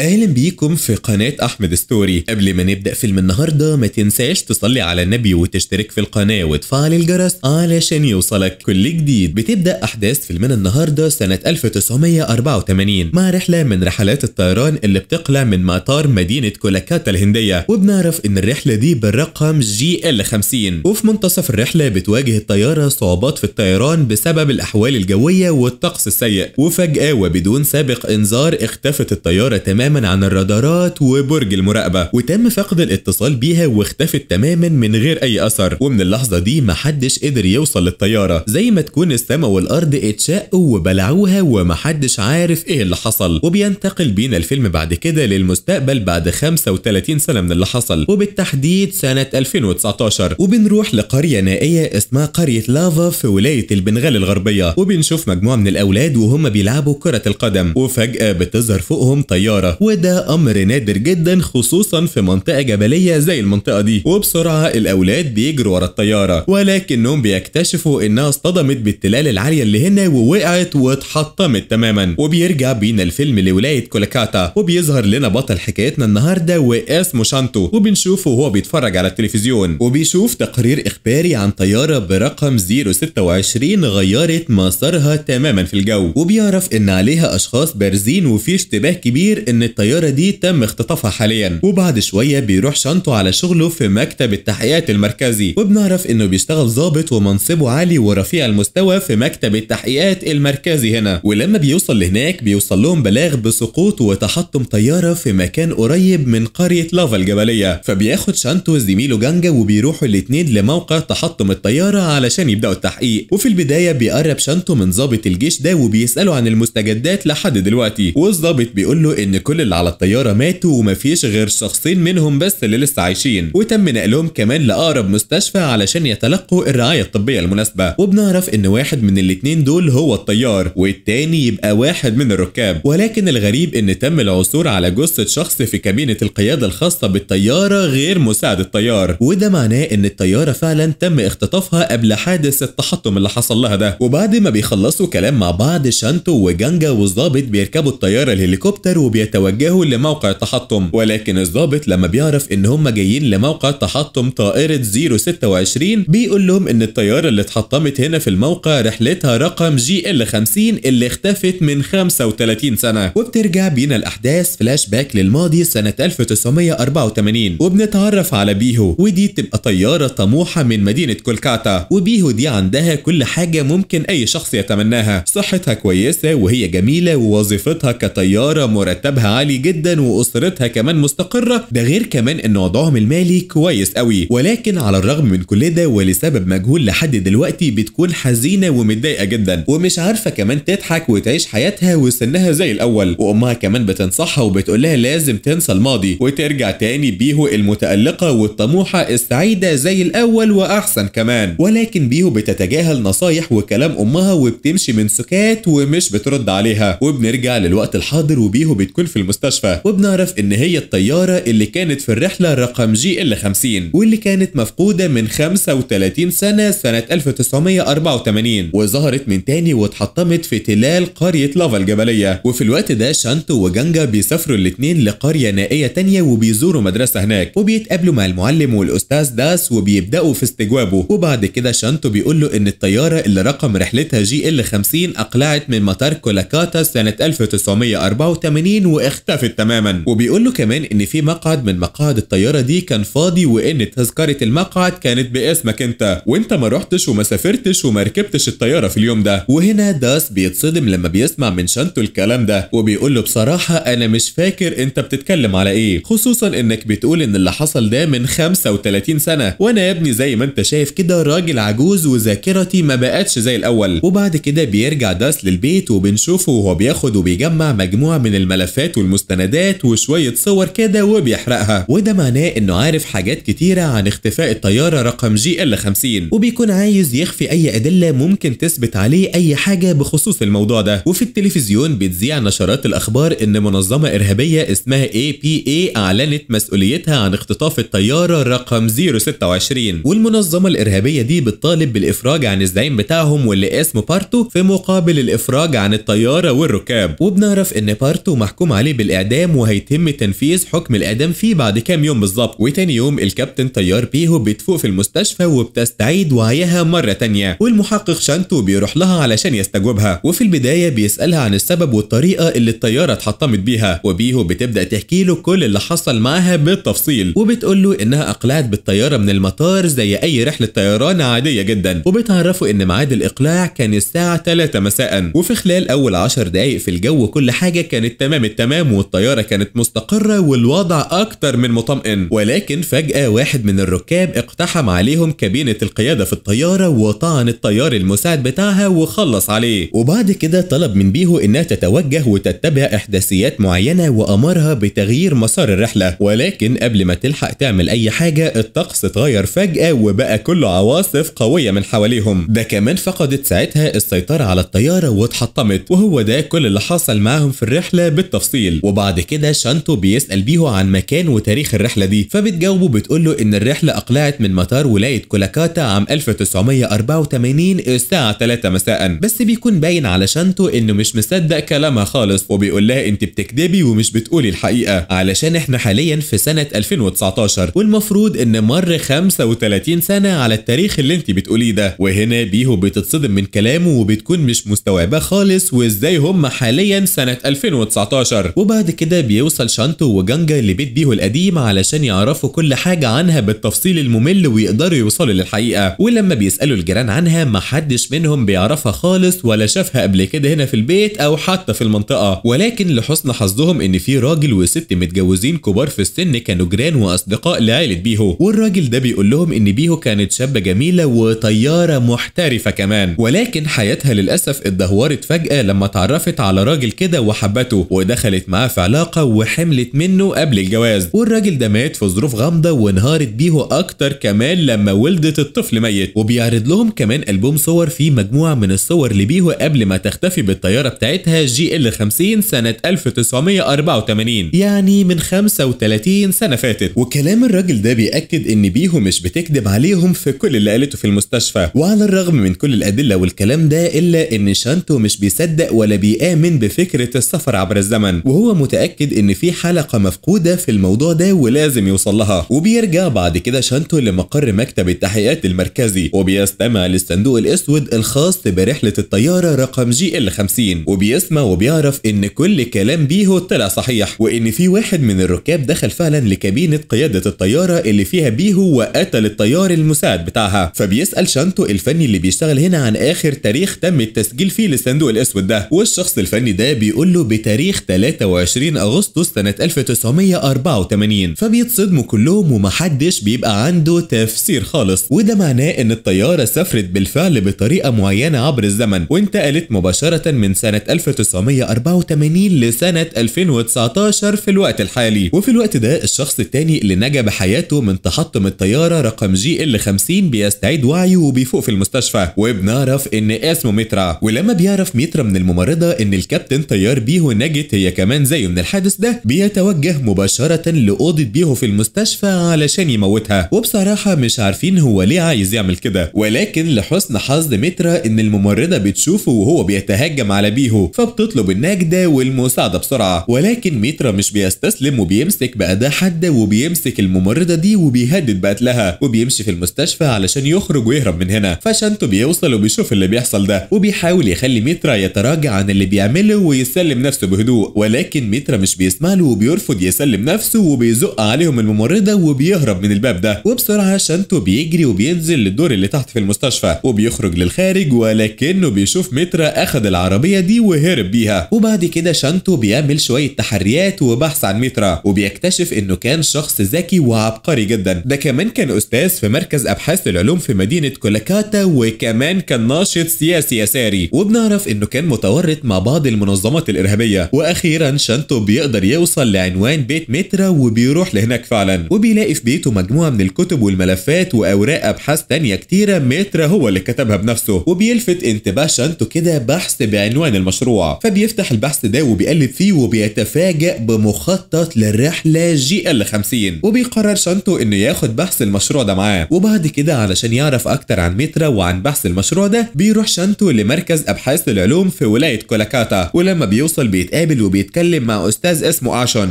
اهلا بيكم في قناة احمد ستوري قبل ما نبدأ فيلم النهاردة ما تنساش تصلي على النبي وتشترك في القناة وتفعل الجرس علشان يوصلك كل جديد بتبدأ احداث فيلمنا النهاردة سنة 1984 مع رحلة من رحلات الطيران اللي بتقلع من مطار مدينة كولاكاتا الهندية وبنعرف ان الرحلة دي بالرقم جي ال 50 وفي منتصف الرحلة بتواجه الطيارة صعوبات في الطيران بسبب الاحوال الجوية والطقس السيء وفجأة وبدون سابق انذار اختفت الطيارة تماما تماما عن الرادارات وبرج المراقبة وتم فقد الاتصال بيها واختفت تماما من غير أي أثر ومن اللحظة دي محدش قدر يوصل للطيارة زي ما تكون السما والأرض اتشقوا وبلعوها ومحدش عارف إيه اللي حصل وبينتقل بينا الفيلم بعد كده للمستقبل بعد 35 سنة من اللي حصل وبالتحديد سنة 2019 وبنروح لقرية نائية اسمها قرية لافا في ولاية البنغال الغربية وبنشوف مجموعة من الأولاد وهم بيلعبوا كرة القدم وفجأة بتظهر فوقهم طيارة وده أمر نادر جدا خصوصا في منطقة جبلية زي المنطقة دي وبسرعة الأولاد بيجروا ورا الطيارة ولكنهم بيكتشفوا إنها اصطدمت بالتلال العالية اللي هنا ووقعت واتحطمت تماما وبيرجع بينا الفيلم لولاية كولاكاتا وبيظهر لنا بطل حكايتنا النهاردة واسمه شانتو وبنشوفه وهو بيتفرج على التلفزيون وبيشوف تقرير إخباري عن طيارة برقم 026 غيرت مسارها تماما في الجو وبيعرف إن عليها أشخاص بارزين وفي اشتباه كبير إن ان الطياره دي تم اختطافها حاليا وبعد شويه بيروح شنطه على شغله في مكتب التحقيقات المركزي وبنعرف انه بيشتغل ظابط ومنصبه عالي ورفيع المستوى في مكتب التحقيقات المركزي هنا ولما بيوصل لهناك بيوصل لهم بلاغ بسقوط وتحطم طياره في مكان قريب من قريه لافا الجبليه فبياخد شنطه زميله جانجا وبيروحوا الاتنين لموقع تحطم الطياره علشان يبداوا التحقيق وفي البدايه بيقرب شنطه من ضابط الجيش ده وبيساله عن المستجدات لحد دلوقتي والضابط بيقول له ان كل اللي على الطيارة ماتوا ومفيش غير شخصين منهم بس اللي لسه عايشين وتم نقلهم كمان لأقرب مستشفى علشان يتلقوا الرعاية الطبية المناسبة وبنعرف إن واحد من الاتنين دول هو الطيار والتاني يبقى واحد من الركاب ولكن الغريب إن تم العثور على جثة شخص في كابينة القيادة الخاصة بالطيارة غير مساعد الطيار وده معناه إن الطيارة فعلا تم اختطافها قبل حادث التحطم اللي حصل لها ده وبعد ما بيخلصوا كلام مع بعض شانتو وجانجا والظابط بيركبوا الطيارة الهليكوبتر وبيتوقعوا توجهوا لموقع التحطم ولكن الضابط لما بيعرف ان هم جايين لموقع تحطم طائرة 026 بيقول لهم ان الطيارة اللي اتحطمت هنا في الموقع رحلتها رقم جي ال 50 اللي اختفت من 35 سنة وبترجع بينا الاحداث فلاش باك للماضي سنة 1984 وبنتعرف على بيهو ودي تبقى طيارة طموحة من مدينة كولكاتا وبيهو دي عندها كل حاجة ممكن اي شخص يتمناها صحتها كويسة وهي جميلة ووظيفتها كطيارة مرتبها عالي جدا واسرتها كمان مستقره ده غير كمان ان وضعهم المالي كويس قوي ولكن على الرغم من كل ده ولسبب مجهول لحد دلوقتي بتكون حزينه ومتضايقه جدا ومش عارفه كمان تضحك وتعيش حياتها وسنها زي الاول وامها كمان بتنصحها وبتقول لها لازم تنسى الماضي وترجع تاني بيهو المتالقه والطموحه السعيده زي الاول واحسن كمان ولكن بيهو بتتجاهل نصايح وكلام امها وبتمشي من سكات ومش بترد عليها وبنرجع للوقت الحاضر وبيهو بتكون في المستشفى وبنعرف ان هي الطيارة اللي كانت في الرحلة رقم جي ال 50 واللي كانت مفقودة من 35 سنة سنة 1984 وظهرت من تاني واتحطمت في تلال قرية لافا الجبلية وفي الوقت ده شانتو وجانجا بيسافروا الاتنين لقرية نائية تانية وبيزوروا مدرسة هناك وبيتقابلوا مع المعلم والأستاذ داس وبيبدأوا في استجوابه وبعد كده شانتو بيقول له ان الطيارة اللي رقم رحلتها جي ال 50 أقلعت من مطار كولاكاتا سنة 1984 اختفت تماما وبيقول له كمان ان في مقعد من مقاعد الطياره دي كان فاضي وان تذكره المقعد كانت باسمك انت وانت ما رحتش وما سافرتش وما ركبتش الطياره في اليوم ده وهنا داس بيتصدم لما بيسمع من شنتو الكلام ده وبيقول له بصراحه انا مش فاكر انت بتتكلم على ايه خصوصا انك بتقول ان اللي حصل ده من 35 سنه وانا يا ابني زي ما انت شايف كده راجل عجوز وذاكرتي ما بقتش زي الاول وبعد كده بيرجع داس للبيت وبنشوفه وهو بياخد وبيجمع مجموعه من الملفات والمستندات وشوية صور كده وبيحرقها وده معناه انه عارف حاجات كتيرة عن اختفاء الطيارة رقم جي ال 50 وبيكون عايز يخفي اي ادلة ممكن تثبت عليه اي حاجة بخصوص الموضوع ده وفي التلفزيون بتذيع نشرات الاخبار ان منظمة ارهابية اسمها اي بي اي اعلنت مسؤوليتها عن اختطاف الطيارة رقم 026 والمنظمة الارهابية دي بتطالب بالافراج عن الزعيم بتاعهم واللي اسمه بارتو في مقابل الافراج عن الطيارة والركاب وبنعرف ان بارتو محكوم عليه عليه بالاعدام وهيتم تنفيذ حكم الاعدام فيه بعد كام يوم بالظبط وتاني يوم الكابتن طيار بيهو بتفوق في المستشفى وبتستعيد وعيها مره تانيه والمحقق شانتو بيروح لها علشان يستجوبها وفي البدايه بيسالها عن السبب والطريقه اللي الطياره اتحطمت بيها وبيهو بتبدا تحكي له كل اللي حصل معاها بالتفصيل وبتقول له انها اقلعت بالطياره من المطار زي اي رحله طيران عاديه جدا وبتعرفه ان ميعاد الاقلاع كان الساعه 3 مساء وفي خلال اول 10 دقائق في الجو كل حاجه كانت تمام التمام تمام والطيارة كانت مستقرة والوضع أكتر من مطمئن ولكن فجأة واحد من الركاب اقتحم عليهم كابينة القيادة في الطيارة وطعن الطيار المساعد بتاعها وخلص عليه وبعد كده طلب من بيهو إنها تتوجه وتتبع إحداثيات معينة وأمرها بتغيير مسار الرحلة ولكن قبل ما تلحق تعمل أي حاجة الطقس اتغير فجأة وبقى كله عواصف قوية من حواليهم ده كمان فقدت ساعتها السيطرة على الطيارة واتحطمت وهو ده كل اللي حصل معاهم في الرحلة بالتفصيل التفاصيل وبعد كده شانتو بيسال بيهو عن مكان وتاريخ الرحله دي فبتجاوبه بتقول له ان الرحله اقلعت من مطار ولايه كولاكاتا عام 1984 الساعه 3 مساء بس بيكون باين على شانتو انه مش مصدق كلامها خالص وبيقول لها انت بتكدبي ومش بتقولي الحقيقه علشان احنا حاليا في سنه 2019 والمفروض ان مر 35 سنه على التاريخ اللي انت بتقوليه ده وهنا بيهو بتتصدم من كلامه وبتكون مش مستوعباه خالص وازاي هم حاليا سنه 2019 وبعد كده بيوصل شانتو وجانجا لبيت بيهو القديم علشان يعرفوا كل حاجة عنها بالتفصيل الممل ويقدروا يوصلوا للحقيقة ولما بيسألوا الجيران عنها محدش منهم بيعرفها خالص ولا شافها قبل كده هنا في البيت أو حتى في المنطقة ولكن لحسن حظهم إن في راجل وست متجوزين كبار في السن كانوا جيران وأصدقاء لعائلة بيهو والراجل ده بيقول لهم إن بيهو كانت شابة جميلة وطيارة محترفة كمان ولكن حياتها للأسف اتدهورت فجأة لما اتعرفت على راجل كده وحبته ودخلت كانت معاه في علاقة وحملت منه قبل الجواز والراجل ده مات في ظروف غامضة وانهارت بيه أكتر كمان لما ولدت الطفل ميت وبيعرض لهم كمان ألبوم صور فيه مجموعة من الصور لبيهو قبل ما تختفي بالطيارة بتاعتها جي ال 50 سنة 1984 يعني من 35 سنة فاتت وكلام الراجل ده بيأكد إن بيهو مش بتكذب عليهم في كل اللي قالته في المستشفى وعلى الرغم من كل الأدلة والكلام ده إلا إن شانتو مش بيصدق ولا بيآمن بفكرة السفر عبر الزمن وهو متأكد إن في حلقة مفقودة في الموضوع ده ولازم يوصل لها وبيرجع بعد كده شانتو لمقر مكتب التحقيقات المركزي وبيستمع للصندوق الأسود الخاص برحلة الطيارة رقم جي ال 50 وبيسمع وبيعرف إن كل كلام بيهو طلع صحيح وإن في واحد من الركاب دخل فعلا لكابينة قيادة الطيارة اللي فيها بيهو وقتل الطيار المساعد بتاعها فبيسأل شانتو الفني اللي بيشتغل هنا عن آخر تاريخ تم التسجيل فيه للصندوق الأسود ده والشخص الفني ده بيقول له بتاريخ 3 23 أغسطس سنة 1984 فبيتصدموا كلهم ومحدش بيبقى عنده تفسير خالص وده معناه إن الطيارة سافرت بالفعل بطريقة معينة عبر الزمن وانتقلت مباشرة من سنة 1984 لسنة 2019 في الوقت الحالي وفي الوقت ده الشخص الثاني اللي نجا بحياته من تحطم الطيارة رقم جي ال 50 بيستعيد وعيه وبيفوق في المستشفى وبنعرف إن اسمه مترا ولما بيعرف مترا من الممرضة إن الكابتن طيار بيه نجت هي كمان كمان زيه من الحادث ده بيتوجه مباشرة لأوضة بيهو في المستشفى علشان يموتها وبصراحة مش عارفين هو ليه عايز يعمل كده ولكن لحسن حظ مترا إن الممرضة بتشوفه وهو بيتهجم على بيهو فبتطلب النجدة والمساعدة بسرعة ولكن مترا مش بيستسلم وبيمسك بأداة حادة وبيمسك الممرضة دي وبيهدد بقتلها وبيمشي في المستشفى علشان يخرج ويهرب من هنا فشانتو بيوصل وبيشوف اللي بيحصل ده وبيحاول يخلي مترا يتراجع عن اللي بيعمله ويسلم نفسه بهدوء ولكن ولكن ميترا مش بيسمع له وبيرفض يسلم نفسه وبيزق عليهم الممرضة وبيهرب من الباب ده وبسرعة شانتو بيجري وبينزل للدور اللي تحت في المستشفى وبيخرج للخارج ولكنه بيشوف ميترا أخد العربية دي وهرب بيها وبعد كده شانتو بيعمل شوية تحريات وبحث عن ميترا وبيكتشف إنه كان شخص ذكي وعبقري جدا ده كمان كان أستاذ في مركز أبحاث العلوم في مدينة كولاكاتا وكمان كان ناشط سياسي يساري وبنعرف إنه كان متورط مع بعض المنظمات الإرهابية وأخيرا فعلا شنتو بيقدر يوصل لعنوان بيت مترا وبيروح لهناك فعلا وبيلاقي في بيته مجموعة من الكتب والملفات وأوراق أبحاث ثانيه كتيرة مترا هو اللي كتبها بنفسه وبيلفت انتباه شنتو كده بحث بعنوان المشروع فبيفتح البحث ده وبيقلب فيه وبيتفاجئ بمخطط للرحلة جي ال 50 وبيقرر شنتو انه ياخد بحث المشروع ده معاه وبعد كده علشان يعرف اكتر عن مترا وعن بحث المشروع ده بيروح شنتو لمركز ابحاث العلوم في ولاية كولاكاتا ولما بيوصل بيتقابل وبيت بيتكلم مع أستاذ اسمه أشن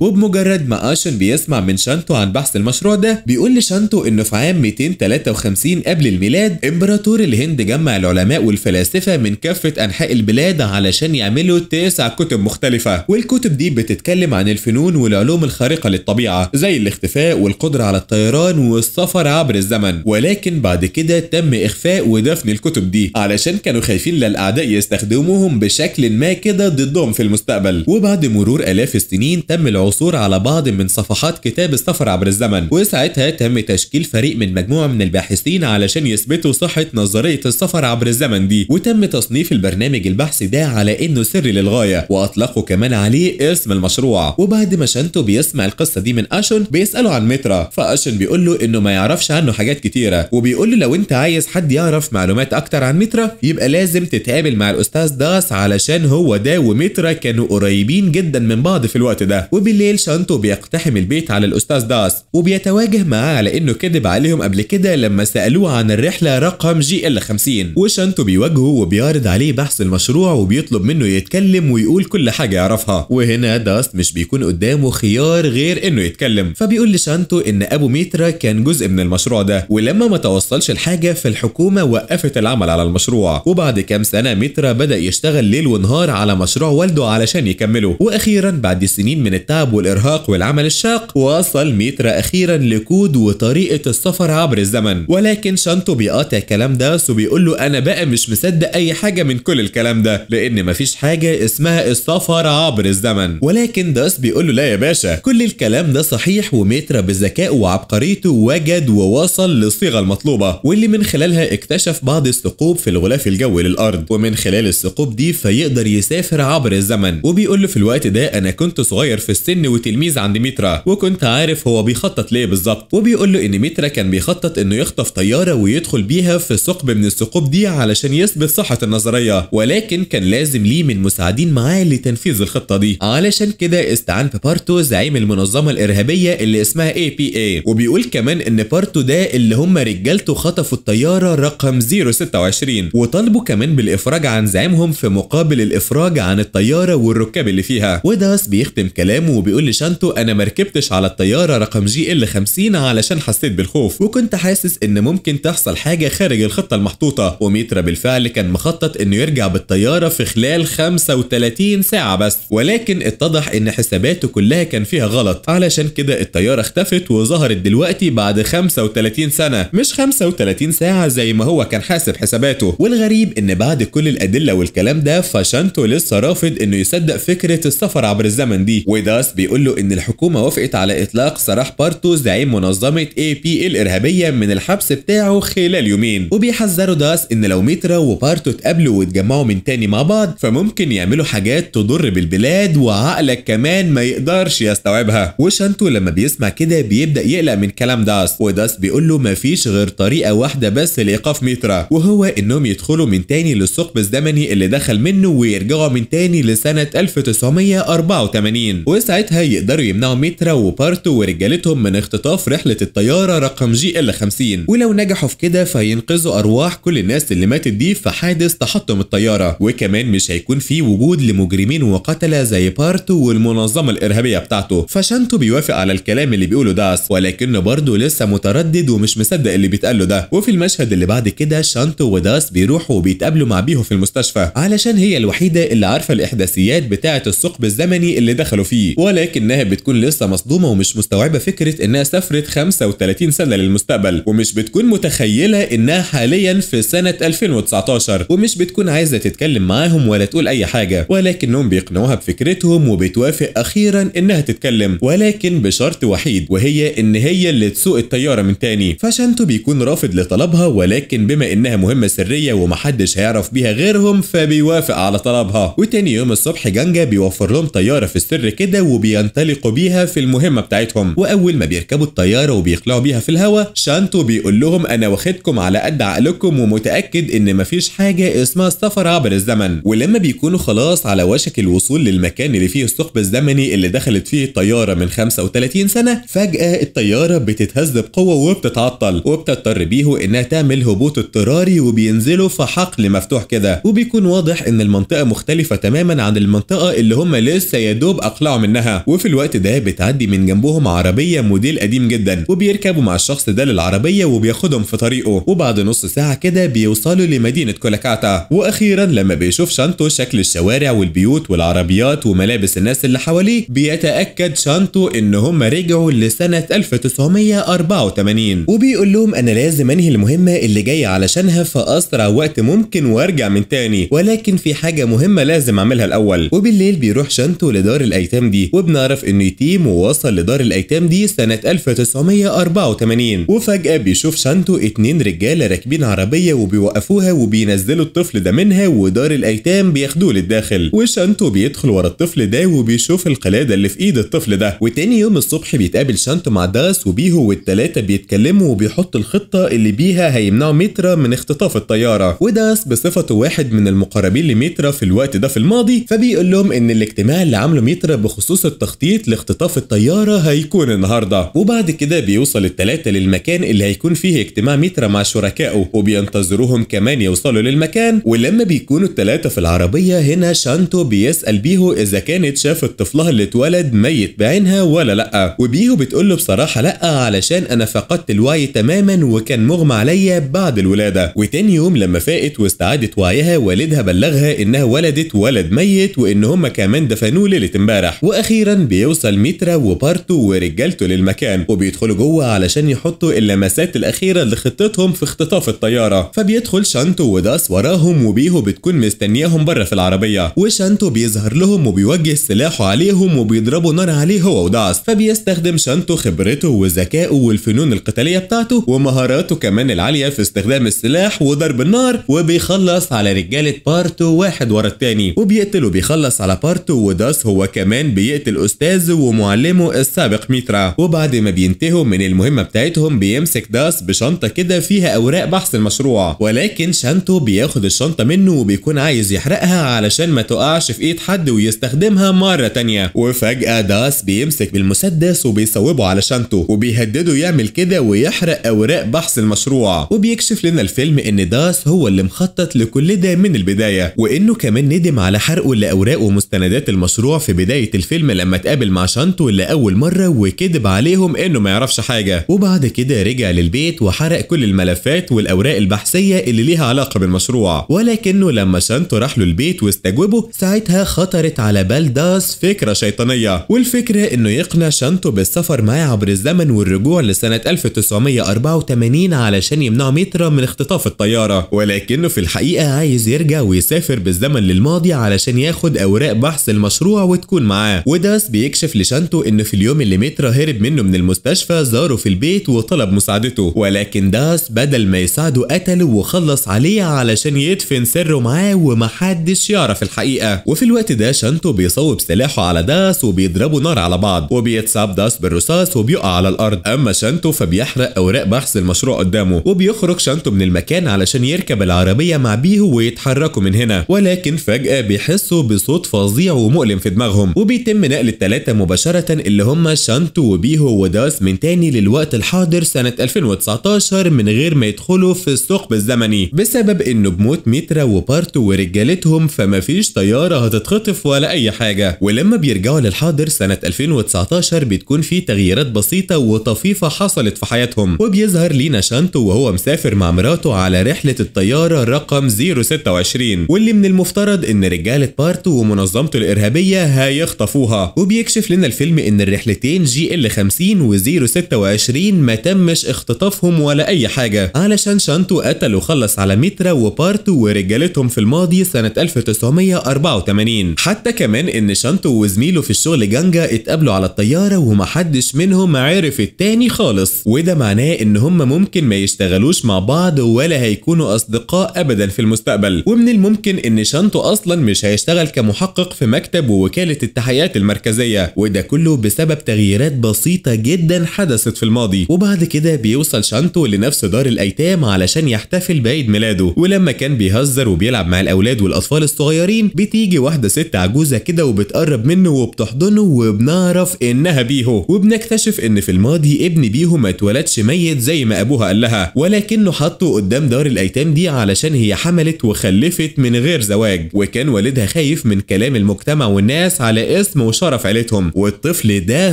وبمجرد ما أشن بيسمع من شانتو عن بحث المشروع ده بيقول لشانتو إنه في عام 253 قبل الميلاد إمبراطور الهند جمع العلماء والفلاسفة من كافة أنحاء البلاد علشان يعملوا تسع كتب مختلفة والكتب دي بتتكلم عن الفنون والعلوم الخارقة للطبيعة زي الاختفاء والقدرة على الطيران والسفر عبر الزمن ولكن بعد كده تم إخفاء ودفن الكتب دي علشان كانوا خايفين للأعداء يستخدموهم بشكل ما كده ضدهم في المستقبل وبعد مرور آلاف السنين تم العثور على بعض من صفحات كتاب السفر عبر الزمن وساعتها تم تشكيل فريق من مجموعة من الباحثين علشان يثبتوا صحة نظرية السفر عبر الزمن دي وتم تصنيف البرنامج البحثي ده على إنه سري للغاية وأطلقوا كمان عليه اسم المشروع وبعد ما شانتو بيسمع القصة دي من أشون بيسأله عن مترا فأشون بيقول له إنه ما يعرفش عنه حاجات كتيرة وبيقول له لو أنت عايز حد يعرف معلومات أكتر عن مترا يبقى لازم تتقابل مع الأستاذ داس علشان هو ده ومترا كانوا قريبين جدا من بعض في الوقت ده وبالليل شانتو بيقتحم البيت على الاستاذ داس وبيتواجه معاه على انه كذب عليهم قبل كده لما سالوه عن الرحله رقم جي ال 50 وشانتو بيواجهه وبيعرض عليه بحث المشروع وبيطلب منه يتكلم ويقول كل حاجه يعرفها وهنا داس مش بيكون قدامه خيار غير انه يتكلم فبيقول لشانتو ان ابو ميترا كان جزء من المشروع ده ولما ما توصلش لحاجه فالحكومه وقفت العمل على المشروع وبعد كام سنه ميترا بدا يشتغل ليل ونهار على مشروع والده علشان يكمله واخيرا بعد سنين من التعب والارهاق والعمل الشاق وصل ميترا اخيرا لكود وطريقه السفر عبر الزمن ولكن شانتو بيقاطع الكلام ده وبيقول له انا بقى مش مصدق اي حاجه من كل الكلام ده لان مفيش حاجه اسمها السفر عبر الزمن ولكن داس بيقول له لا يا باشا كل الكلام ده صحيح وميترا بذكاء وعبقريته وجد ووصل للصيغه المطلوبه واللي من خلالها اكتشف بعض الثقوب في الغلاف الجوي للارض ومن خلال الثقوب دي فيقدر يسافر عبر الزمن وبيقول له في الوقت الوقت ده انا كنت صغير في السن وتلميذ عند ميترا وكنت عارف هو بيخطط ليه بالظبط وبيقول له ان ميترا كان بيخطط انه يخطف طياره ويدخل بيها في ثقب من الثقوب دي علشان يثبت صحه النظريه ولكن كان لازم ليه من مساعدين معاه لتنفيذ الخطه دي علشان كده استعان ببارتو زعيم المنظمه الارهابيه اللي اسمها اي بي اي وبيقول كمان ان بارتو ده اللي هم رجالته خطفوا الطياره رقم 026 وطالبوا كمان بالافراج عن زعيمهم في مقابل الافراج عن الطياره والركاب اللي فيها عليها وداس بيختم كلامه وبيقول لشانتو انا مركبتش على الطياره رقم جي ال 50 علشان حسيت بالخوف وكنت حاسس ان ممكن تحصل حاجه خارج الخطه المحطوطه وميترا بالفعل كان مخطط انه يرجع بالطياره في خلال 35 ساعه بس ولكن اتضح ان حساباته كلها كان فيها غلط علشان كده الطياره اختفت وظهرت دلوقتي بعد 35 سنه مش 35 ساعه زي ما هو كان حاسب حساباته والغريب ان بعد كل الادله والكلام ده فشانتو لسه رافض انه يصدق فكره السفر عبر الزمن دي وداس بيقول له ان الحكومه وافقت على اطلاق سراح بارتو زعيم منظمه اي بي الارهابيه من الحبس بتاعه خلال يومين وبيحذروا داس ان لو ميترا وبارتو اتقابلوا واتجمعوا من تاني مع بعض فممكن يعملوا حاجات تضر بالبلاد وعقلك كمان ما يقدرش يستوعبها وشانتو لما بيسمع كده بيبدا يقلق من كلام داس وداس بيقول له مفيش غير طريقه واحده بس لايقاف ميترا وهو انهم يدخلوا من تاني للثقب الزمني اللي دخل منه ويرجعوا من تاني لسنه 1900 1984 وساعتها يقدروا يمنعوا مترا وبارتو ورجالتهم من اختطاف رحلة الطيارة رقم جي ال 50 ولو نجحوا في كده فهينقذوا أرواح كل الناس اللي ماتت دي في حادث تحطم الطيارة وكمان مش هيكون في وجود لمجرمين وقتلة زي بارتو والمنظمة الإرهابية بتاعته فشانتو بيوافق على الكلام اللي بيقوله داس ولكنه برضه لسه متردد ومش مصدق اللي بيتقال له ده وفي المشهد اللي بعد كده شانتو وداس بيروحوا وبيتقابلوا مع بيهو في المستشفى علشان هي الوحيدة اللي عارفة الإحداثيات بتاعة الثقب الزمني اللي دخلوا فيه ولكنها بتكون لسه مصدومه ومش مستوعبه فكره انها سافرت 35 سنه للمستقبل ومش بتكون متخيله انها حاليا في سنه 2019 ومش بتكون عايزه تتكلم معاهم ولا تقول اي حاجه ولكنهم بيقنعوها بفكرتهم وبتوافق اخيرا انها تتكلم ولكن بشرط وحيد وهي ان هي اللي تسوق الطياره من تاني فشانتو بيكون رافض لطلبها ولكن بما انها مهمه سريه ومحدش هيعرف بيها غيرهم فبيوافق على طلبها وتاني يوم الصبح جانجا بيوافق بيوفر لهم طياره في السر كده وبينطلقوا بيها في المهمه بتاعتهم واول ما بيركبوا الطياره وبيقلعوا بيها في الهواء شانتو بيقول لهم انا واخدكم على قد عقلكم ومتاكد ان مفيش حاجه اسمها السفر عبر الزمن ولما بيكونوا خلاص على وشك الوصول للمكان اللي فيه الثقب الزمني اللي دخلت فيه الطياره من 35 سنه فجاه الطياره بتتهز بقوه وبتتعطل وبتضطر بيه انها تعمل هبوط اضطراري وبينزلوا في حقل مفتوح كده وبيكون واضح ان المنطقه مختلفه تماما عن المنطقه اللي هم هم لسه يا دوب اقلعوا منها وفي الوقت ده بتعدي من جنبهم عربيه موديل قديم جدا وبيركبوا مع الشخص ده للعربيه وبياخدهم في طريقه وبعد نص ساعه كده بيوصلوا لمدينه كولاكاتا واخيرا لما بيشوف شانتو شكل الشوارع والبيوت والعربيات وملابس الناس اللي حواليه بيتاكد شانتو ان هم رجعوا لسنه 1984 وبيقول لهم انا لازم انهي المهمه اللي جايه علشانها في اسرع وقت ممكن وارجع من تاني ولكن في حاجه مهمه لازم اعملها الاول وبالليل بي يروح شنطه لدار الايتام دي وبنعرف انه يتيم ووصل لدار الايتام دي سنه 1984 وفجاه بيشوف شنطه اتنين رجاله راكبين عربيه وبيوقفوها وبينزلوا الطفل ده منها ودار الايتام بياخدوه للداخل وشنطه بيدخل ورا الطفل ده وبيشوف القلاده اللي في ايد الطفل ده وتاني يوم الصبح بيتقابل شنطه مع داس وبيهو والتلاته بيتكلموا وبيحطوا الخطه اللي بيها هيمنعوا مترا من اختطاف الطياره وداس بصفته واحد من المقربين لمترا في الوقت ده في الماضي فبيقول لهم ان اللي الاجتماع اللي عامله ميترا بخصوص التخطيط لاختطاف الطيارة هيكون النهاردة وبعد كده بيوصل التلاتة للمكان اللي هيكون فيه اجتماع ميترا مع شركائه وبينتظروهم كمان يوصلوا للمكان ولما بيكونوا التلاتة في العربية هنا شانتو بيسأل بيهو إذا كانت شافت طفلها اللي اتولد ميت بعينها ولا لأ وبيهو بتقول له بصراحة لأ علشان أنا فقدت الوعي تماما وكان مغمى عليا بعد الولادة وتاني يوم لما فاقت واستعادت وعيها والدها بلغها إنها ولدت ولد ميت وإن هما كمان كمان دفنوه ليلة امبارح واخيرا بيوصل ميترا وبارتو ورجالته للمكان وبيدخلوا جوه علشان يحطوا اللمسات الاخيرة لخطتهم في اختطاف الطيارة فبيدخل شانتو وداس وراهم وبيهو بتكون مستنياهم بره في العربية وشانتو بيظهر لهم وبيوجه سلاحه عليهم وبيضربوا نار عليه هو وداس فبيستخدم شانتو خبرته وذكائه والفنون القتالية بتاعته ومهاراته كمان العالية في استخدام السلاح وضرب النار وبيخلص على رجالة بارتو واحد ورا التاني وبيقتل وبيخلص على بارتو بالظبط وداس هو كمان بيقتل أستاذه ومعلمه السابق ميترا وبعد ما بينتهوا من المهمة بتاعتهم بيمسك داس بشنطة كده فيها أوراق بحث المشروع ولكن شانتو بياخد الشنطة منه وبيكون عايز يحرقها علشان ما تقعش في إيد حد ويستخدمها مرة تانية وفجأة داس بيمسك بالمسدس وبيصوبه على شانتو وبيهدده يعمل كده ويحرق أوراق بحث المشروع وبيكشف لنا الفيلم إن داس هو اللي مخطط لكل ده من البداية وإنه كمان ندم على حرقه لأوراق ومستندات بداية المشروع في بداية الفيلم لما اتقابل مع شانتو اللي أول مرة وكذب عليهم إنه ما يعرفش حاجة وبعد كده رجع للبيت وحرق كل الملفات والأوراق البحثية اللي ليها علاقة بالمشروع ولكنه لما شانتو راح له البيت واستجوبه ساعتها خطرت على بال داس فكرة شيطانية والفكرة إنه يقنع شانتو بالسفر معاه عبر الزمن والرجوع لسنة 1984 علشان يمنع ميترا من اختطاف الطيارة ولكنه في الحقيقة عايز يرجع ويسافر بالزمن للماضي علشان ياخد أوراق بحث فحص المشروع وتكون معاه وداس بيكشف لشانتو انه في اليوم اللي مترا هرب منه من المستشفى زاره في البيت وطلب مساعدته ولكن داس بدل ما يساعده قتله وخلص عليه علشان يدفن سره معاه ومحدش يعرف الحقيقه وفي الوقت ده شانتو بيصوب سلاحه على داس وبيضربوا نار على بعض وبيتصاب داس بالرصاص وبيقع على الارض اما شانتو فبيحرق اوراق بحث المشروع قدامه وبيخرج شانتو من المكان علشان يركب العربيه مع بيهو ويتحركوا من هنا ولكن فجاه بيحسوا بصوت فظيع فظيع ومؤلم في دماغهم وبيتم نقل الثلاثة مباشرة اللي هم شانتو وبيهو وداس من تاني للوقت الحاضر سنة 2019 من غير ما يدخلوا في الثقب الزمني بسبب انه بموت ميترا وبارتو ورجالتهم فمفيش طيارة هتتخطف ولا اي حاجة ولما بيرجعوا للحاضر سنة 2019 بتكون في تغييرات بسيطة وطفيفة حصلت في حياتهم وبيظهر لينا شانتو وهو مسافر مع مراته على رحلة الطيارة رقم 026 واللي من المفترض ان رجالة بارتو ومنظمة الجماعات الإرهابية هيخطفوها وبيكشف لنا الفيلم إن الرحلتين جي ال 50 و 026 ما تمش اختطافهم ولا أي حاجة علشان شانتو قتل وخلص على مترا وبارتو ورجالتهم في الماضي سنة 1984 حتى كمان إن شانتو وزميله في الشغل جانجا اتقابلوا على الطيارة ومحدش منهم عرف التاني خالص وده معناه إن هم ممكن ما يشتغلوش مع بعض ولا هيكونوا أصدقاء أبدا في المستقبل ومن الممكن إن شانتو أصلا مش هيشتغل كمحقق في في مكتب ووكالة التحيات المركزية وده كله بسبب تغييرات بسيطة جدا حدثت في الماضي وبعد كده بيوصل شانتو لنفس دار الأيتام علشان يحتفل بعيد ميلاده ولما كان بيهزر وبيلعب مع الأولاد والأطفال الصغيرين بتيجي واحدة ست عجوزة كده وبتقرب منه وبتحضنه وبنعرف إنها بيهو وبنكتشف إن في الماضي ابن بيهو ما اتولدش ميت زي ما أبوها قال لها ولكنه حطه قدام دار الأيتام دي علشان هي حملت وخلفت من غير زواج وكان والدها خايف من كلام المجتمع المجتمع والناس على اسم وشرف عيلتهم والطفل ده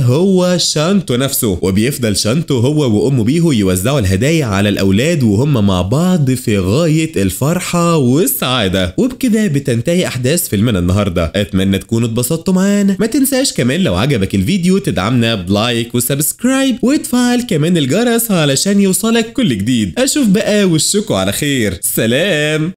هو شانتو نفسه وبيفضل شانتو هو وامه بيه يوزعوا الهدايا على الاولاد وهم مع بعض في غايه الفرحه والسعاده وبكده بتنتهي احداث فيلمنا النهارده اتمنى تكونوا اتبسطتوا معانا ما تنساش كمان لو عجبك الفيديو تدعمنا بلايك وسبسكرايب وتفعل كمان الجرس علشان يوصلك كل جديد اشوف بقى وشكوا على خير سلام